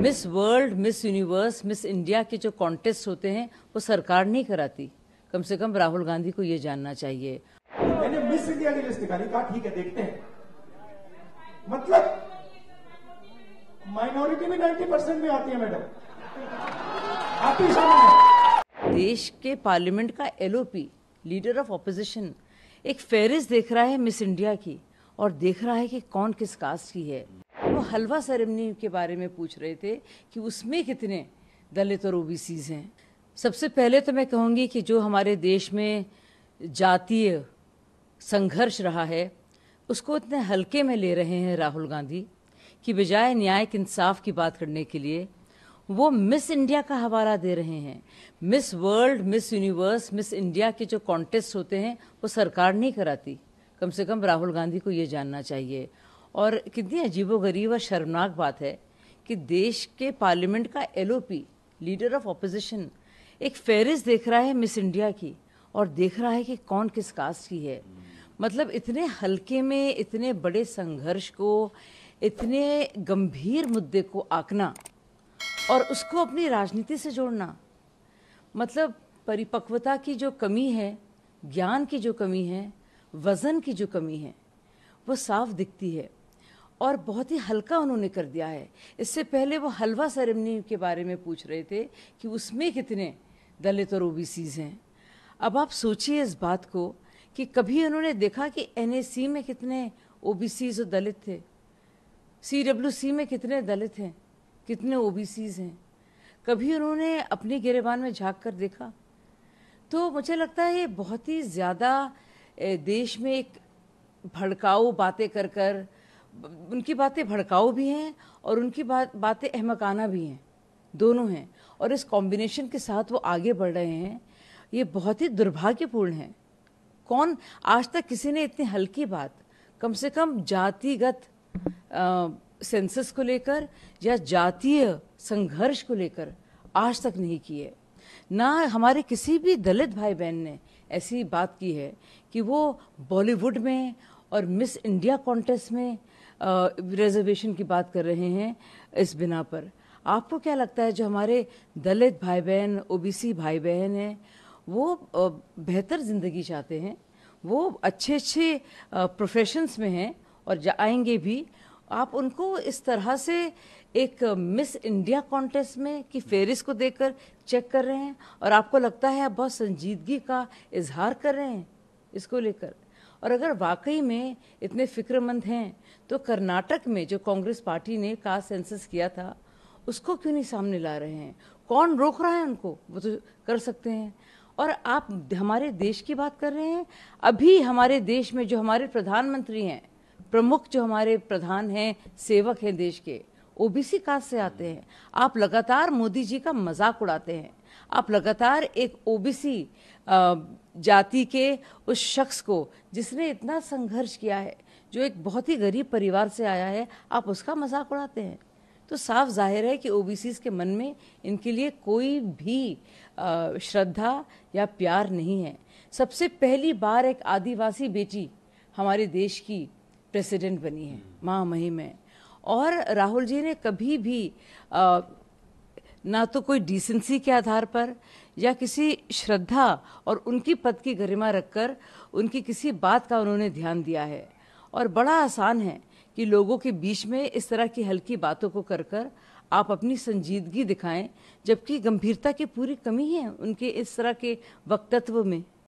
Miss World Miss Universe Miss India के जो contest होते हैं वो सरकार नहीं कराती कम से कम राहुल गांधी को ये जानना चाहिए मैंने मिस इंडिया की लिस्ट निकाली कहा ठीक है देखते हैं मतलब माइनॉरिटी भी नाइन्टी परसेंट में आती है मैडम आप ही सामने देश के पार्लियामेंट का एलओपी लीडर ऑफ ऑपोजिशन एक फेरिस देख रहा है मिस इंडिया की और देख रहा है कि कौन किस कास्ट की है हलवा सेरेमनी के बारे में पूछ रहे थे कि उसमें कितने दलित और ओबीसीज हैं सबसे पहले तो मैं कहूँगी कि जो हमारे देश में जातीय संघर्ष रहा है उसको इतने हल्के में ले रहे हैं राहुल गांधी कि बजाय न्यायिक इंसाफ की बात करने के लिए वो मिस इंडिया का हवाला दे रहे हैं Miss World Miss Universe Miss India के जो कॉन्टेस्ट होते हैं वो सरकार नहीं कराती कम से कम राहुल गांधी को ये जानना चाहिए और कितनी अजीबोगरीब और शर्मनाक बात है कि देश के पार्लियामेंट का एलओपी लीडर ऑफ अपोजिशन एक फेरिस देख रहा है मिस इंडिया की और देख रहा है कि कौन किस कास्ट की है मतलब इतने हल्के में इतने बड़े संघर्ष को इतने गंभीर मुद्दे को आंकना और उसको अपनी राजनीति से जोड़ना मतलब परिपक्वता की जो कमी है ज्ञान की जो कमी है वज़न की जो कमी है वो साफ दिखती है और बहुत ही हल्का उन्होंने कर दिया है इससे पहले वो हलवा सेरेमनी के बारे में पूछ रहे थे कि उसमें कितने दलित और ओबीसीज हैं अब आप सोचिए इस बात को कि कभी उन्होंने देखा कि एन में कितने ओ और दलित थे सी में कितने दलित हैं कितने सीज हैं कभी उन्होंने अपनी गिरेबान में झांक कर देखा तो मुझे लगता है ये बहुत ही ज़्यादा देश में एक भड़काऊ बातें कर कर उनकी बातें भड़काऊ भी हैं और उनकी बात बातें अहमकाना भी हैं दोनों हैं और इस कॉम्बिनेशन के साथ वो आगे बढ़ रहे हैं ये बहुत ही दुर्भाग्यपूर्ण है कौन आज तक किसी ने इतनी हल्की बात कम से कम जातिगत सेंसस को लेकर या जातीय संघर्ष को लेकर आज तक नहीं की है ना हमारे किसी भी दलित भाई बहन ने ऐसी बात की है कि वो बॉलीवुड में और मिस इंडिया कॉन्टेस्ट में रिजर्वेशन की बात कर रहे हैं इस बिना पर आपको क्या लगता है जो हमारे दलित भाई बहन ओबीसी भाई बहन हैं वो बेहतर ज़िंदगी चाहते हैं वो अच्छे अच्छे प्रोफेशंस में हैं और आएंगे भी आप उनको इस तरह से एक मिस इंडिया कॉन्टेस्ट में कि फेरिस को देखकर चेक कर रहे हैं और आपको लगता है आप बहुत संजीदगी का इजहार कर रहे हैं इसको लेकर और अगर वाकई में इतने फिक्रमंद हैं तो कर्नाटक में जो कांग्रेस पार्टी ने कास्ट सेंसस किया था उसको क्यों नहीं सामने ला रहे हैं कौन रोक रहा है उनको वो तो कर सकते हैं और आप हमारे देश की बात कर रहे हैं अभी हमारे देश में जो हमारे प्रधानमंत्री हैं प्रमुख जो हमारे प्रधान हैं सेवक हैं देश के ओबीसी कास्ट से आते हैं आप लगातार मोदी जी का मजाक उड़ाते हैं आप लगातार एक ओबीसी जाति के उस शख्स को जिसने इतना संघर्ष किया है जो एक बहुत ही गरीब परिवार से आया है आप उसका मजाक उड़ाते हैं तो साफ जाहिर है कि ओबीसी के मन में इनके लिए कोई भी श्रद्धा या प्यार नहीं है सबसे पहली बार एक आदिवासी बेटी हमारे देश की प्रेसिडेंट बनी है हम्म। महामहिम में और राहुल जी ने कभी भी ना तो कोई डिसेंसी के आधार पर या किसी श्रद्धा और उनकी पद की गरिमा रखकर उनकी किसी बात का उन्होंने ध्यान दिया है और बड़ा आसान है कि लोगों के बीच में इस तरह की हल्की बातों को कर कर आप अपनी संजीदगी दिखाएं जबकि गंभीरता की पूरी कमी है उनके इस तरह के वक्तत्व में